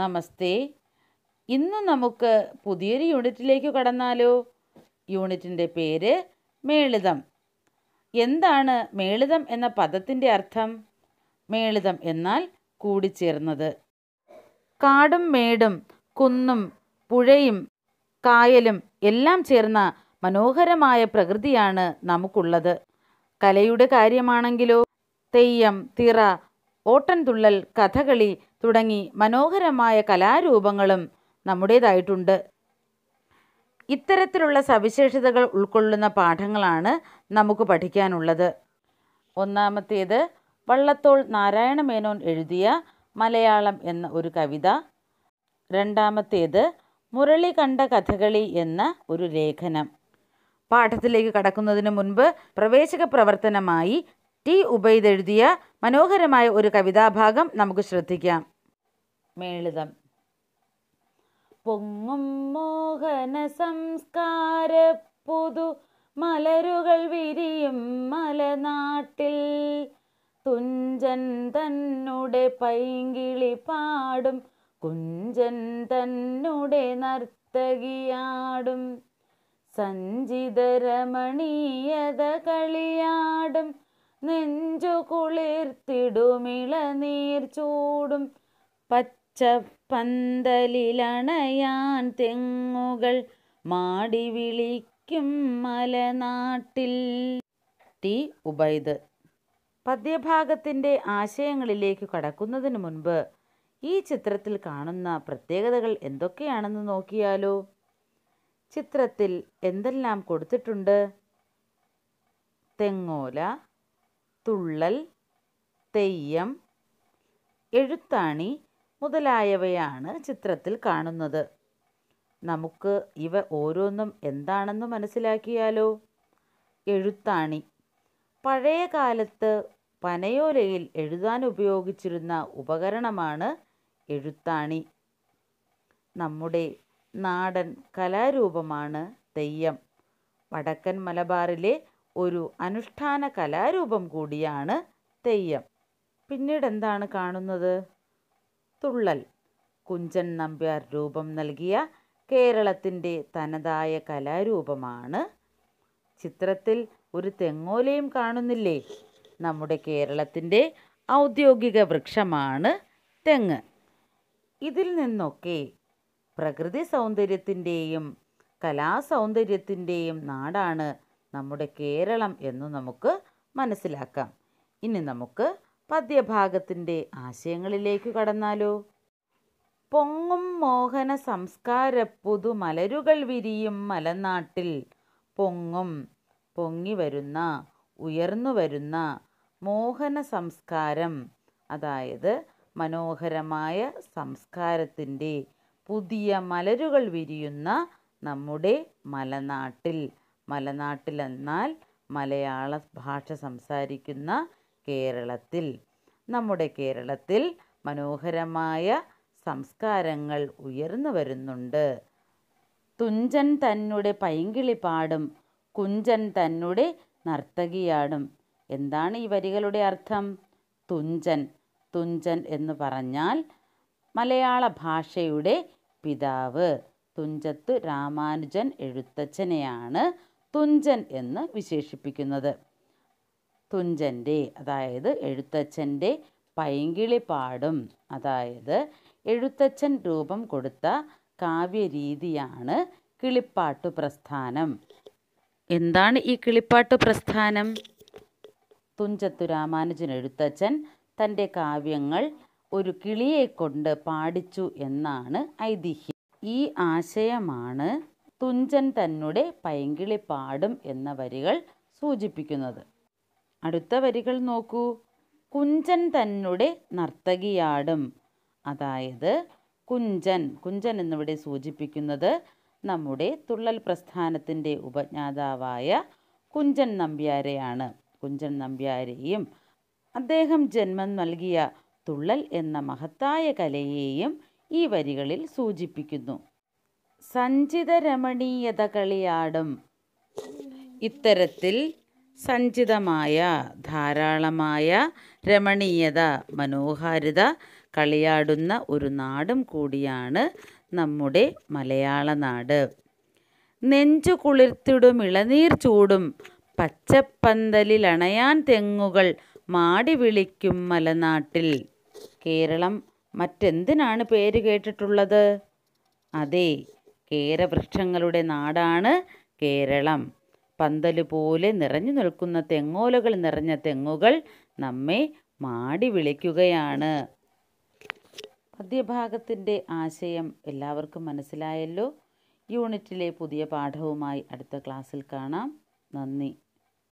നമസ്തേ ഇന്ന് നമുക്ക് പുതിയൊരു യൂണിറ്റിലേക്ക് കടന്നാലോ യൂണിറ്റിൻ്റെ പേര് മേളിതം എന്താണ് മേളിതം എന്ന പദത്തിൻ്റെ അർത്ഥം മേളിതം എന്നാൽ കൂടിച്ചേർന്നത് കാടും മേടും കുന്നും പുഴയും കായലും എല്ലാം ചേർന്ന മനോഹരമായ പ്രകൃതിയാണ് നമുക്കുള്ളത് കലയുടെ കാര്യമാണെങ്കിലോ തെയ്യം തിറ ഓട്ടൻതുള്ളൽ കഥകളി തുടങ്ങി മനോഹരമായ കലാരൂപങ്ങളും നമ്മുടേതായിട്ടുണ്ട് ഇത്തരത്തിലുള്ള സവിശേഷതകൾ ഉൾക്കൊള്ളുന്ന പാഠങ്ങളാണ് നമുക്ക് പഠിക്കാനുള്ളത് ഒന്നാമത്തേത് വള്ളത്തോൾ നാരായണ മേനോൻ എഴുതിയ മലയാളം എന്ന ഒരു കവിത രണ്ടാമത്തേത് മുരളി കണ്ട കഥകളി എന്ന ഒരു ലേഖനം പാഠത്തിലേക്ക് കടക്കുന്നതിന് മുൻപ് പ്രവേശക പ്രവർത്തനമായി ടി ഉബൈദ് എഴുതിയ മനോഹരമായ ഒരു കവിതാഭാഗം നമുക്ക് ശ്രദ്ധിക്കാം മേളിതം പൊങ്ങും മോഹന സംസ്കാര പുതു മലരുകൾ വിരിയും മലനാട്ടിൽ തുഞ്ചൻ തന്നുടെ പൈങ്കിളി പാടും കുഞ്ചൻ തന്നുടെ നർത്തകിയാടും സഞ്ചിതരമണീയത കളിയാടും നെഞ്ചു കുളിർത്തിടുമിളനീർ ചൂടും പച്ച പന്തലിലണയാൻ തെങ്ങുകൾ മാടി വിളിക്കും മലനാട്ടിൽ ടി ഉബൈദ് പദ്യഭാഗത്തിൻ്റെ ആശയങ്ങളിലേക്ക് കടക്കുന്നതിന് മുൻപ് ഈ ചിത്രത്തിൽ കാണുന്ന പ്രത്യേകതകൾ എന്തൊക്കെയാണെന്ന് നോക്കിയാലോ ചിത്രത്തിൽ എന്തെല്ലാം കൊടുത്തിട്ടുണ്ട് തെങ്ങോല തുള്ളൽ തെയ്യം എഴുത്താണി മുതലായവയാണ് ചിത്രത്തിൽ കാണുന്നത് നമുക്ക് ഇവ ഓരോന്നും എന്താണെന്ന് മനസ്സിലാക്കിയാലോ എഴുത്താണി പഴയ കാലത്ത് പനയോലയിൽ എഴുതാൻ ഉപയോഗിച്ചിരുന്ന ഉപകരണമാണ് എഴുത്താണി നമ്മുടെ നാടൻ കലാരൂപമാണ് തെയ്യം വടക്കൻ മലബാറിലെ ഒരു അനുഷ്ഠാന കലാരൂപം കൂടിയാണ് തെയ്യം പിന്നീട് എന്താണ് കാണുന്നത് തുള്ളൽ കുഞ്ചൻ നമ്പ്യാർ രൂപം നൽകിയ കേരളത്തിൻ്റെ തനതായ കലാരൂപമാണ് ചിത്രത്തിൽ ഒരു തെങ്ങോലയും കാണുന്നില്ലേ നമ്മുടെ കേരളത്തിൻ്റെ ഔദ്യോഗിക വൃക്ഷമാണ് തെങ്ങ് ഇതിൽ നിന്നൊക്കെ പ്രകൃതി സൗന്ദര്യത്തിൻ്റെയും കലാസൗന്ദര്യത്തിൻ്റെയും നാടാണ് നമ്മുടെ കേരളം എന്ന് നമുക്ക് മനസ്സിലാക്കാം ഇനി നമുക്ക് പദ്യഭാഗത്തിൻ്റെ ആശയങ്ങളിലേക്ക് കടന്നാലോ പൊങ്ങും മോഹന സംസ്കാര പുതുമലരുകൾ വിരിയും മലനാട്ടിൽ പൊങ്ങും പൊങ്ങി വരുന്ന ഉയർന്നു വരുന്ന മോഹന സംസ്കാരം അതായത് മനോഹരമായ സംസ്കാരത്തിൻ്റെ പുതിയ മലരുകൾ വിരിയുന്ന നമ്മുടെ മലനാട്ടിൽ മലനാട്ടിലെന്നാൽ മലയാള ഭാഷ സംസാരിക്കുന്ന കേരളത്തിൽ നമ്മുടെ കേരളത്തിൽ മനോഹരമായ സംസ്കാരങ്ങൾ ഉയർന്നു വരുന്നുണ്ട് തുഞ്ചൻ തന്നെ പൈങ്കിളി പാടും കുഞ്ചൻ തന്നെ നർത്തകിയാടും എന്താണ് ഈ വരികളുടെ അർത്ഥം തുഞ്ചൻ തുഞ്ചൻ എന്ന് പറഞ്ഞാൽ മലയാള ഭാഷയുടെ പിതാവ് തുഞ്ചത്ത് രാമാനുജൻ എഴുത്തച്ഛനെയാണ് തുഞ്ചൻ എന്ന് വിശേഷിപ്പിക്കുന്നത് തുഞ്ചൻ്റെ അതായത് എഴുത്തച്ഛൻ്റെ പൈങ്കിളിപ്പാടും അതായത് എഴുത്തച്ഛൻ രൂപം കൊടുത്ത കാവ്യരീതിയാണ് കിളിപ്പാട്ടു പ്രസ്ഥാനം എന്താണ് ഈ കിളിപ്പാട്ടു പ്രസ്ഥാനം തുഞ്ചത്തു രാമാനുജൻ എഴുത്തച്ഛൻ തൻ്റെ കാവ്യങ്ങൾ ഒരു കിളിയെ കൊണ്ട് പാടിച്ചു എന്നാണ് ഐതിഹ്യം ഈ ആശയമാണ് തുഞ്ചൻ തന്നുടെ പൈങ്കിളി പാടും എന്ന വരികൾ സൂചിപ്പിക്കുന്നത് അടുത്ത വരികൾ നോക്കൂ കുഞ്ചൻ തന്നുടെ നർത്തകിയാടും അതായത് കുഞ്ചൻ കുഞ്ചൻ എന്നിവിടെ സൂചിപ്പിക്കുന്നത് നമ്മുടെ തുള്ളൽ പ്രസ്ഥാനത്തിൻ്റെ ഉപജ്ഞാതാവായ കുഞ്ചൻ നമ്പ്യാരെയാണ് കുഞ്ചൻ നമ്പ്യാരെയും അദ്ദേഹം ജന്മം നൽകിയ തുള്ളൽ എന്ന മഹത്തായ കലയെയും ഈ വരികളിൽ സൂചിപ്പിക്കുന്നു സഞ്ചിത രമണീയത കളിയാടും ഇത്തരത്തിൽ സഞ്ചിതമായ ധാരാളമായ രമണീയത മനോഹാരിത കളിയാടുന്ന ഒരു നാടും കൂടിയാണ് നമ്മുടെ മലയാള നാട് നെഞ്ചു കുളിർത്തിടും ഇളനീർ ചൂടും പച്ചപ്പന്തലിൽ അണയാൻ തെങ്ങുകൾ മാടി വിളിക്കും മലനാട്ടിൽ കേരളം മറ്റെന്തിനാണ് പേര് കേട്ടിട്ടുള്ളത് അതെ കേരവൃക്ഷങ്ങളുടെ നാടാണ് കേരളം പന്തല് പോലെ നിറഞ്ഞു നിൽക്കുന്ന തെങ്ങോലകൾ നിറഞ്ഞ തെങ്ങുകൾ നമ്മെ മാടി വിളിക്കുകയാണ് പദ്യഭാഗത്തിൻ്റെ ആശയം എല്ലാവർക്കും മനസ്സിലായല്ലോ യൂണിറ്റിലെ പുതിയ പാഠവുമായി അടുത്ത ക്ലാസ്സിൽ കാണാം നന്ദി